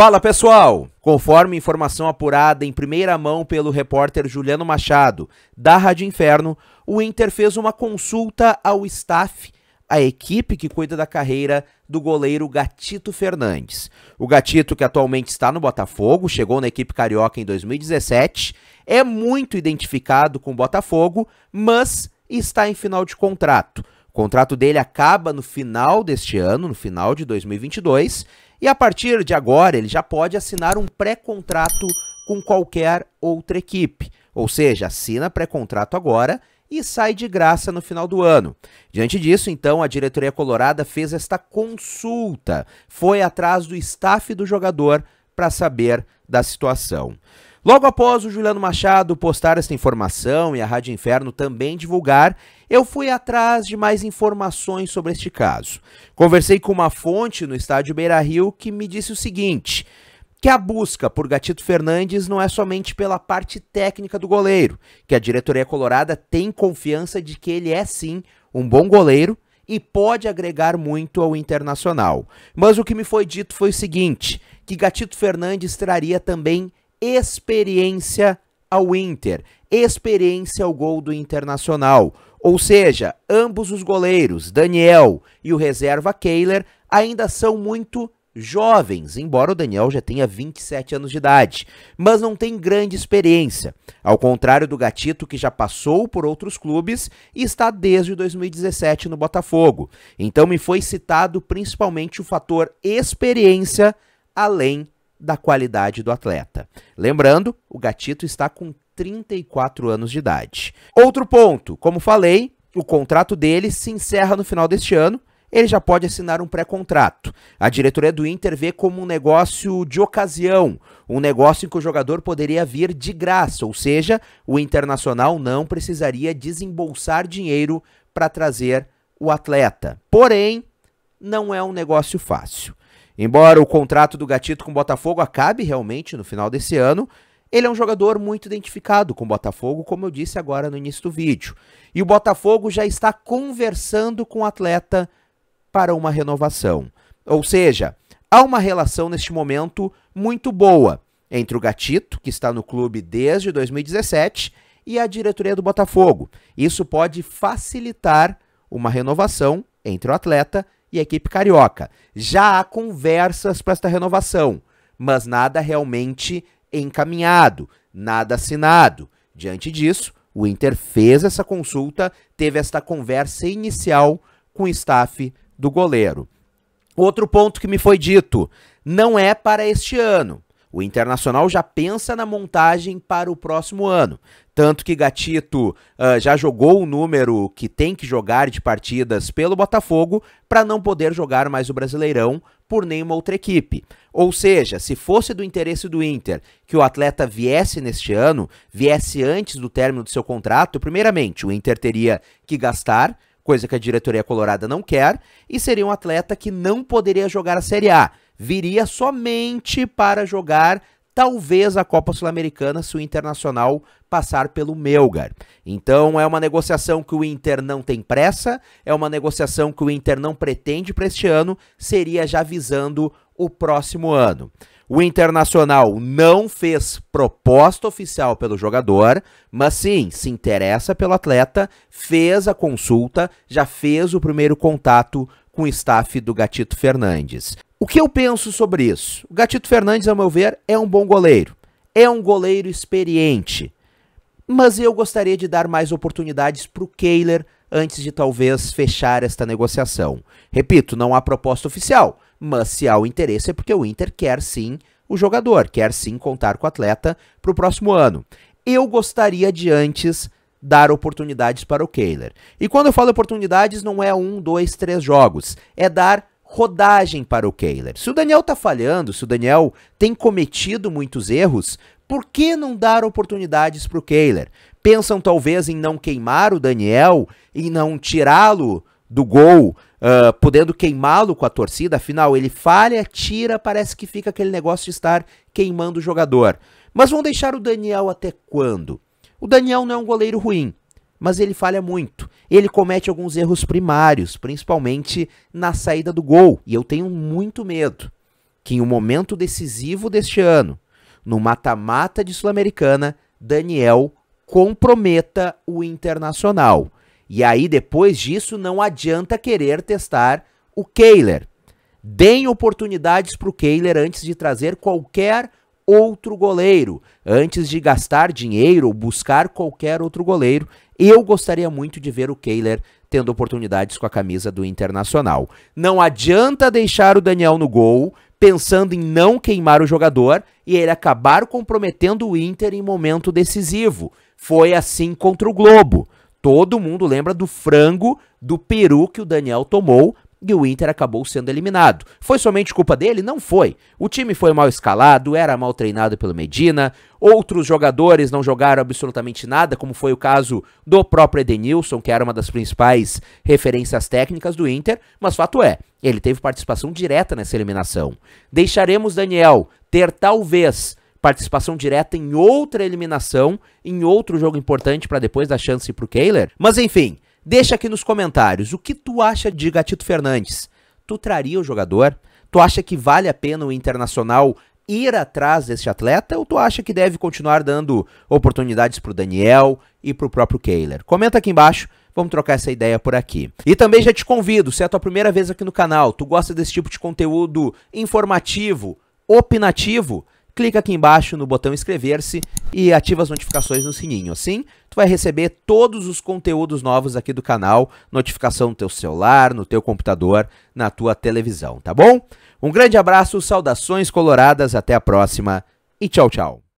Fala pessoal! Conforme informação apurada em primeira mão pelo repórter Juliano Machado, da Rádio Inferno, o Inter fez uma consulta ao staff, a equipe que cuida da carreira do goleiro Gatito Fernandes. O Gatito, que atualmente está no Botafogo, chegou na equipe carioca em 2017, é muito identificado com o Botafogo, mas está em final de contrato. O contrato dele acaba no final deste ano, no final de 2022, e a partir de agora ele já pode assinar um pré-contrato com qualquer outra equipe. Ou seja, assina pré-contrato agora e sai de graça no final do ano. Diante disso, então, a diretoria colorada fez esta consulta, foi atrás do staff do jogador para saber da situação. Logo após o Juliano Machado postar esta informação e a Rádio Inferno também divulgar, eu fui atrás de mais informações sobre este caso. Conversei com uma fonte no estádio Beira Rio que me disse o seguinte: que a busca por Gatito Fernandes não é somente pela parte técnica do goleiro, que a diretoria colorada tem confiança de que ele é sim um bom goleiro e pode agregar muito ao internacional. Mas o que me foi dito foi o seguinte: que Gatito Fernandes traria também experiência ao Inter, experiência ao gol do Internacional. Ou seja, ambos os goleiros, Daniel e o reserva Kehler, ainda são muito jovens, embora o Daniel já tenha 27 anos de idade, mas não tem grande experiência, ao contrário do Gatito que já passou por outros clubes e está desde 2017 no Botafogo. Então me foi citado principalmente o fator experiência além da qualidade do atleta. Lembrando, o Gatito está com 34 anos de idade. Outro ponto, como falei, o contrato dele se encerra no final deste ano. Ele já pode assinar um pré-contrato. A diretoria do Inter vê como um negócio de ocasião, um negócio em que o jogador poderia vir de graça, ou seja, o Internacional não precisaria desembolsar dinheiro para trazer o atleta. Porém, não é um negócio fácil. Embora o contrato do Gatito com o Botafogo acabe realmente no final desse ano, ele é um jogador muito identificado com o Botafogo, como eu disse agora no início do vídeo. E o Botafogo já está conversando com o atleta para uma renovação. Ou seja, há uma relação neste momento muito boa entre o Gatito, que está no clube desde 2017, e a diretoria do Botafogo. Isso pode facilitar uma renovação entre o atleta e a equipe carioca. Já há conversas para esta renovação, mas nada realmente encaminhado, nada assinado. Diante disso, o Inter fez essa consulta, teve esta conversa inicial com o staff do goleiro. Outro ponto que me foi dito: não é para este ano. O Internacional já pensa na montagem para o próximo ano. Tanto que Gatito uh, já jogou o número que tem que jogar de partidas pelo Botafogo para não poder jogar mais o Brasileirão por nenhuma outra equipe. Ou seja, se fosse do interesse do Inter que o atleta viesse neste ano, viesse antes do término do seu contrato, primeiramente, o Inter teria que gastar, coisa que a diretoria colorada não quer, e seria um atleta que não poderia jogar a Série A viria somente para jogar talvez a Copa Sul-Americana se o Internacional passar pelo Melgar. Então é uma negociação que o Inter não tem pressa, é uma negociação que o Inter não pretende para este ano, seria já visando o próximo ano. O Internacional não fez proposta oficial pelo jogador, mas sim, se interessa pelo atleta, fez a consulta, já fez o primeiro contato com o staff do Gatito Fernandes. O que eu penso sobre isso? O Gatito Fernandes, ao meu ver, é um bom goleiro. É um goleiro experiente. Mas eu gostaria de dar mais oportunidades para o Kehler antes de talvez fechar esta negociação. Repito, não há proposta oficial, mas se há o interesse é porque o Inter quer sim o jogador, quer sim contar com o atleta para o próximo ano. Eu gostaria de antes dar oportunidades para o Kehler. E quando eu falo oportunidades, não é um, dois, três jogos, é dar rodagem para o Kehler. Se o Daniel está falhando, se o Daniel tem cometido muitos erros, por que não dar oportunidades para o Kehler? Pensam talvez em não queimar o Daniel, em não tirá-lo do gol, uh, podendo queimá-lo com a torcida, afinal ele falha, tira, parece que fica aquele negócio de estar queimando o jogador. Mas vão deixar o Daniel até quando? O Daniel não é um goleiro ruim, mas ele falha muito ele comete alguns erros primários, principalmente na saída do gol. E eu tenho muito medo que em um momento decisivo deste ano, no mata-mata de Sul-Americana, Daniel comprometa o Internacional. E aí, depois disso, não adianta querer testar o Kehler. Deem oportunidades para o Kehler antes de trazer qualquer outro goleiro. Antes de gastar dinheiro ou buscar qualquer outro goleiro, eu gostaria muito de ver o Kehler tendo oportunidades com a camisa do Internacional. Não adianta deixar o Daniel no gol, pensando em não queimar o jogador e ele acabar comprometendo o Inter em momento decisivo. Foi assim contra o Globo. Todo mundo lembra do frango do peru que o Daniel tomou e o Inter acabou sendo eliminado. Foi somente culpa dele? Não foi. O time foi mal escalado, era mal treinado pelo Medina, outros jogadores não jogaram absolutamente nada, como foi o caso do próprio Edenilson, que era uma das principais referências técnicas do Inter, mas fato é, ele teve participação direta nessa eliminação. Deixaremos Daniel ter talvez participação direta em outra eliminação, em outro jogo importante para depois dar chance para o Kehler. Mas enfim, Deixa aqui nos comentários o que tu acha de Gatito Fernandes. Tu traria o jogador? Tu acha que vale a pena o Internacional ir atrás deste atleta ou tu acha que deve continuar dando oportunidades para o Daniel e para o próprio Kehler? Comenta aqui embaixo, vamos trocar essa ideia por aqui. E também já te convido, se é a tua primeira vez aqui no canal, tu gosta desse tipo de conteúdo informativo, opinativo, clica aqui embaixo no botão inscrever-se e ativa as notificações no sininho. Assim, tu vai receber todos os conteúdos novos aqui do canal, notificação no teu celular, no teu computador, na tua televisão, tá bom? Um grande abraço, saudações coloradas, até a próxima e tchau, tchau.